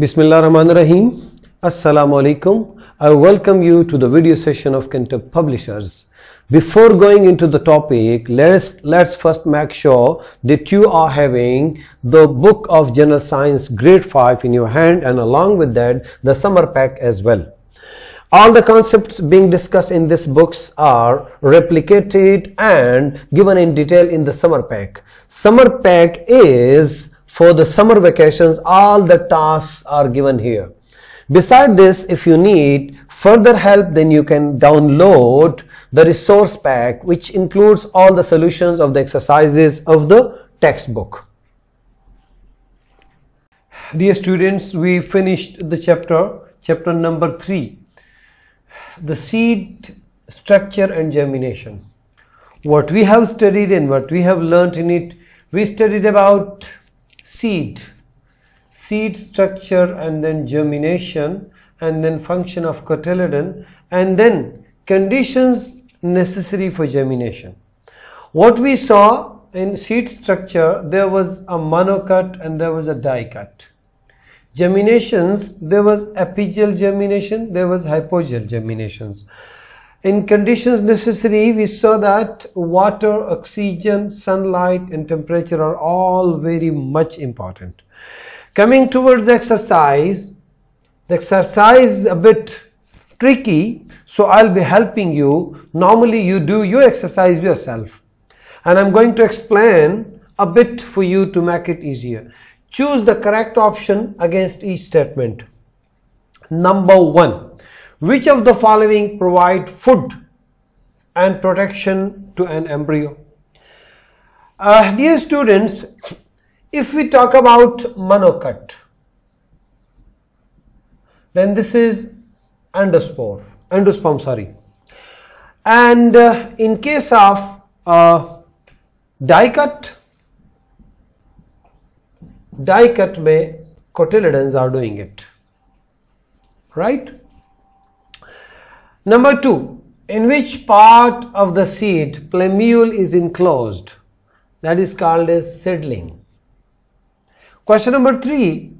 Bismillah Rahman Rahim. Assalamu alaikum. I welcome you to the video session of Kentub Publishers. Before going into the topic, let's, let's first make sure that you are having the book of General Science Grade 5 in your hand and along with that the summer pack as well. All the concepts being discussed in these books are replicated and given in detail in the summer pack. Summer pack is for the summer vacations, all the tasks are given here. Beside this, if you need further help, then you can download the resource pack, which includes all the solutions of the exercises of the textbook. Dear students, we finished the chapter, chapter number three, the seed structure and germination. What we have studied and what we have learnt in it, we studied about seed seed structure and then germination and then function of cotyledon and then conditions necessary for germination what we saw in seed structure there was a monocut and there was a dicot germinations there was apical germination there was hypogel germinations in conditions necessary, we saw that water, oxygen, sunlight and temperature are all very much important. Coming towards the exercise, the exercise is a bit tricky, so I'll be helping you. Normally you do your exercise yourself and I'm going to explain a bit for you to make it easier. Choose the correct option against each statement. Number one, which of the following provide food and protection to an embryo? Uh, dear students, if we talk about monocut, then this is endospore, endosperm, sorry. And uh, in case of uh, dicut, dicut may cotyledons are doing it, right? Number two, in which part of the seed plumule is enclosed? That is called as seedling. Question number three,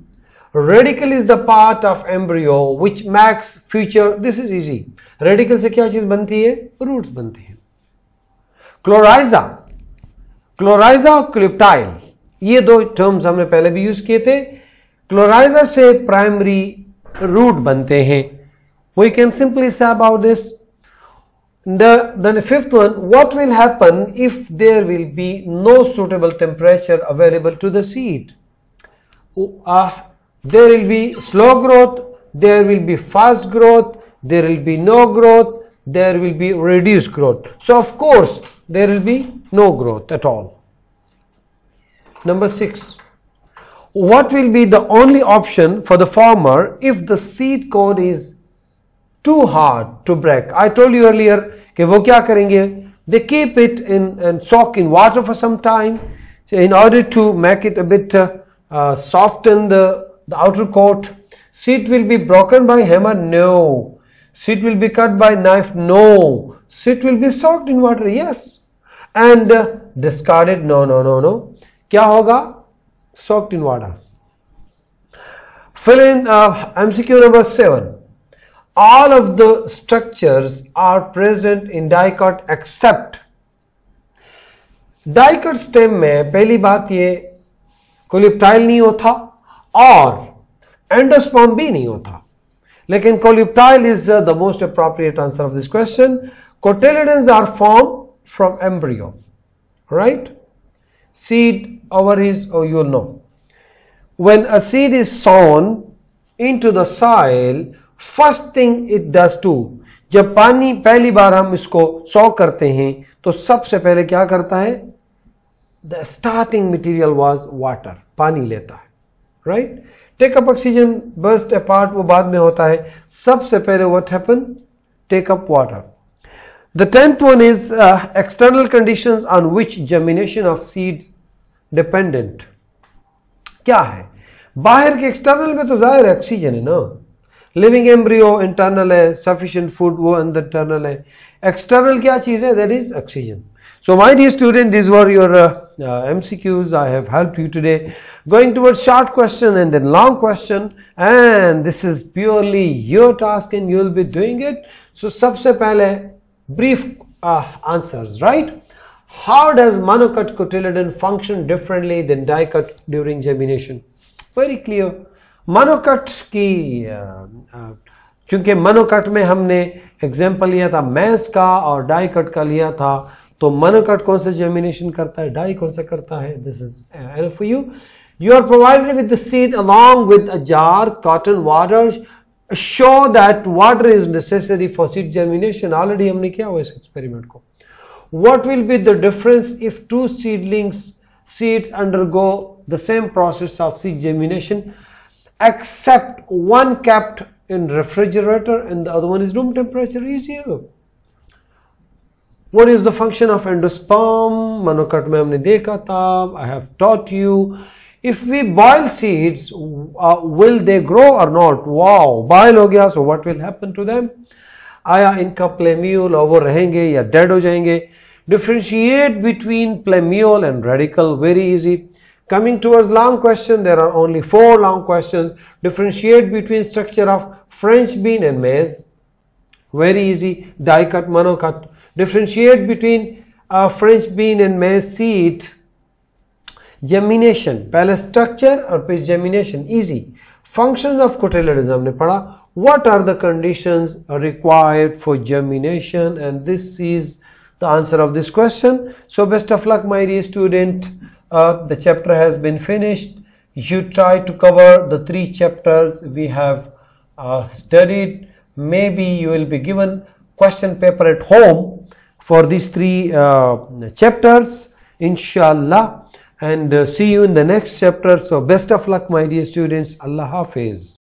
radical is the part of embryo which makes future, this is easy. Radical से क्या चीज बनती है Roots बनती है Chloriza, Chloriza और क्लिप्टाइल ये दो टर्म्स हमने पहले भी यूज किए थे क्लोराइजा से प्राइमरी रूट बनते हैं We can simply say about this. The, then the fifth one, what will happen if there will be no suitable temperature available to the seed? Uh, there will be slow growth, there will be fast growth, there will be no growth, there will be reduced growth. So of course, there will be no growth at all. Number six, what will be the only option for the farmer if the seed code is too hard to break. I told you earlier, They keep it in and soak in water for some time in order to make it a bit uh, uh soften the, the outer coat. Seed will be broken by hammer? No. Seed will be cut by knife? No. Seed will be soaked in water? Yes. And uh, discarded? No, no, no, no. क्या होगा? Soaked in water. Fill in uh, MCQ number 7 all of the structures are present in dicot except dicot stem mein pehli baat ye colliptile nahi hota aur endosperm bhi nahi hota lekin colliptile is uh, the most appropriate answer of this question cotyledons are formed from embryo right seed ovaries oh, you know when a seed is sown into the soil first thing it does to जब पानी पहली बार हम इसको सौ करते हैं तो सबसे पहले क्या करता है the starting material was water पानी लेता है right take up oxygen burst apart वो बाद में होता है सबसे पहले what happen take up water the tenth one is external condition on which germination of seeds dependent क्या है बाहर के एक्सटर्नल में तो जाहिर है ऑक्सीजन है ना Living embryo internal है sufficient food. वो अंदर internal? है एक्सटर्नल क्या चीज़ है that is So my dear student, these were your uh, uh, MCQs I have helped you today. Going towards short question and then long question and this is purely your task and you will be doing it. So सबसे पहले brief uh, answers, right? How does monocot cotyledon function differently than dicot during germination? Very clear. मनोकट की क्योंकि मनोकट में हमने example लिया था mess का और डाई कट का लिया था तो मनोकट कौन से जर्मिनेशन करता है डाई कौन सा करता है this is L for you you are provided with seed along with a jar cotton water show that water is necessary for seed germination already हमने किया हुआ इस एक्सपेरिमेंट को what will be the difference if two seedlings seeds undergo the same process of seed germination except one kept in refrigerator and the other one is room temperature zero. What is the function of endosperm? Manokat mein I have taught you. If we boil seeds, uh, will they grow or not? Wow, boil ho gaya, so what will happen to them? आया इनका plumule over वो रहेंगे या dead हो जाएंगे between between and radical, very easy. Coming towards long question, there are only four long questions. Differentiate between structure of French bean and maize. Very easy, die-cut, cut. Differentiate between uh, French bean and maize seed. Germination, पहले structure or फिर germination, easy. Functions of cotyledons What are the conditions required for germination? And this is the answer of this question. So best of luck, my dear student uh, the chapter has been finished you try to cover the three chapters we have uh, studied maybe you will be given question paper at home for these three uh, chapters inshallah and uh, see you in the next chapter so best of luck my dear students allah hafiz